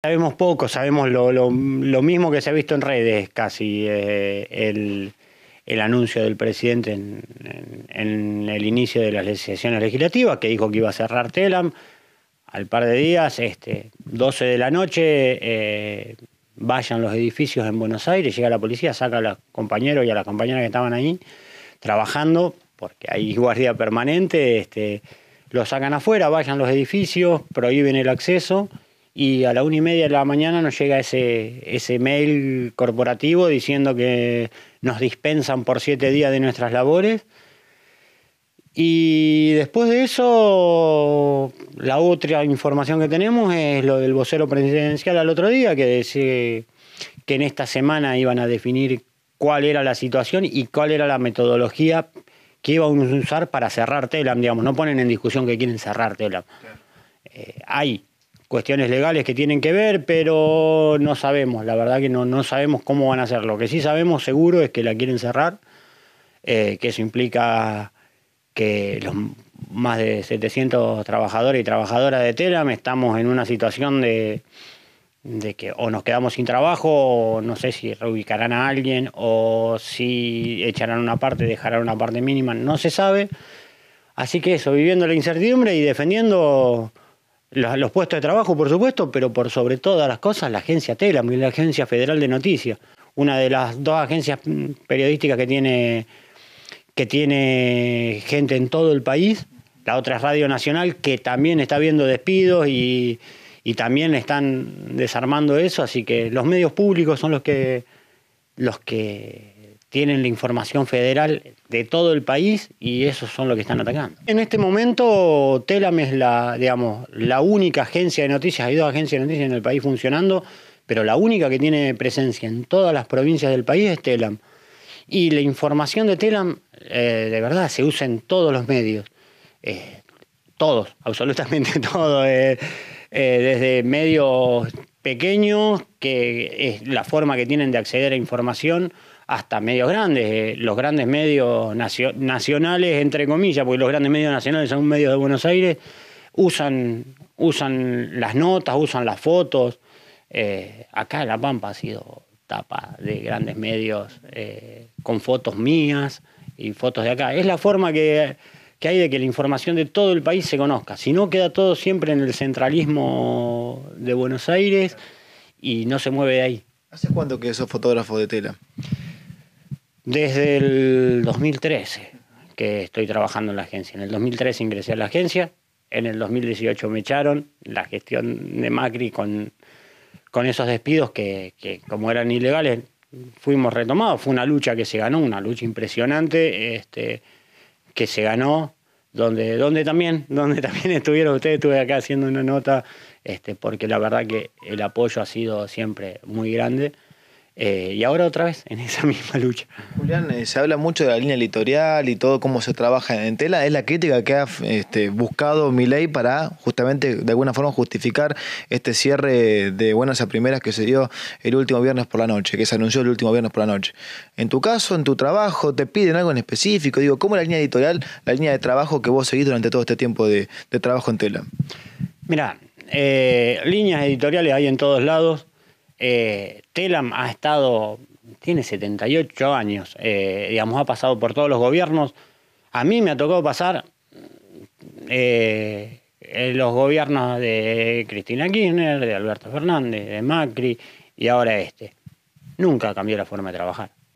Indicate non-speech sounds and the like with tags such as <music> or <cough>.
Sabemos poco, sabemos lo, mismo que se ha visto en redes casi eh, el, anuncio del presidente en, el inicio de las sesiones legislativas, que dijo que iba a cerrar Telam. Al par de días, este, 12 de la noche, eh, vayan los edificios en Buenos Aires, llega la policía, saca a los compañeros y a las compañeras que estaban ahí trabajando, porque hay <laughs> guardia permanente, este, los sacan afuera, vayan los edificios, prohíben el acceso y a la una y media de la mañana nos llega ese, ese mail corporativo diciendo que nos dispensan por siete días de nuestras labores. Y después de eso, la otra información que tenemos es lo del vocero presidencial al otro día, que decía que en esta semana iban a definir cuál era la situación y cuál era la metodología que iban a usar para cerrar Telam, digamos. No ponen en discusión que quieren cerrar Telam. Eh, hay cuestiones legales que tienen que ver, pero no sabemos, la verdad que no, sabemos cómo van a hacerlo. Lo que sí sabemos seguro es que la quieren cerrar, eh, que eso implica que los más de 700 trabajadores y trabajadoras de Telam estamos en una situación de, de que o nos quedamos sin trabajo, o no sé si reubicarán a alguien, o si echarán una parte, dejarán una parte mínima, no se sabe. Así que eso, viviendo la incertidumbre y defendiendo los, puestos de trabajo, por supuesto, pero por sobre todas las cosas la agencia TELAM, la Agencia Federal de Noticias, una de las dos agencias mm, periodísticas que tiene, que tiene gente en todo el país. La otra es Radio Nacional, que también está viendo despidos y, y también están desarmando eso, así que los medios públicos son los que los que tienen la información federal de todo el país y esos son los que están atacando. En este momento, Telam es la, digamos, la única agencia de noticias, hay dos agencias de noticias en el país funcionando, pero la única que tiene presencia en todas las provincias del país es Telam. Y la información de Telam, eh, de verdad, se usa en todos los medios. Eh, todos, absolutamente <laughs> todos. Eh, desde medios pequeños, que es la forma que tienen de acceder a información, hasta medios grandes, eh, los grandes medios nacionales, entre comillas, porque los grandes medios nacionales son medios de Buenos Aires, usan, usan las notas, usan las fotos. Eh, acá La Pampa ha sido tapa de grandes medios eh, con fotos mías y fotos de acá. Es la forma que, que, hay de que la información de todo el país se conozca. Si no, queda todo siempre en el centralismo de Buenos Aires y no se mueve de ahí. ¿Hace cuánto que esos fotógrafo de tela? Desde el 2013 que estoy trabajando en la agencia. En el 2013 ingresé a la agencia, en el 2018 me echaron, la gestión de Macri con, esos despidos que, que como eran ilegales fuimos retomados. Fue una lucha que se ganó, una lucha impresionante este, que se ganó, donde, donde, también, <laughs> donde también estuvieron ustedes, estuve acá haciendo una nota, este, porque la verdad que el apoyo ha sido siempre muy grande. Eh, y ahora otra vez en esa <laughs> misma lucha. Julián, eh, se habla mucho de la línea editorial y todo cómo se trabaja en tela. Es la crítica que ha este, buscado mi ley para justamente de alguna forma justificar este cierre de buenas a primeras que se dio el último viernes por la noche, que se anunció el último viernes por la noche. En tu caso, en tu trabajo, te piden algo en específico. Digo, ¿cómo la línea editorial, la línea de trabajo que vos seguís durante todo este tiempo de, trabajo en tela? Mira, eh, líneas editoriales hay en todos lados. Eh, Telam ha estado, tiene 78 años, eh, digamos, ha pasado por todos los gobiernos. A mí me ha tocado pasar eh, los gobiernos de Cristina Kirchner, de Alberto Fernández, de Macri y ahora este. Nunca cambió la forma de trabajar.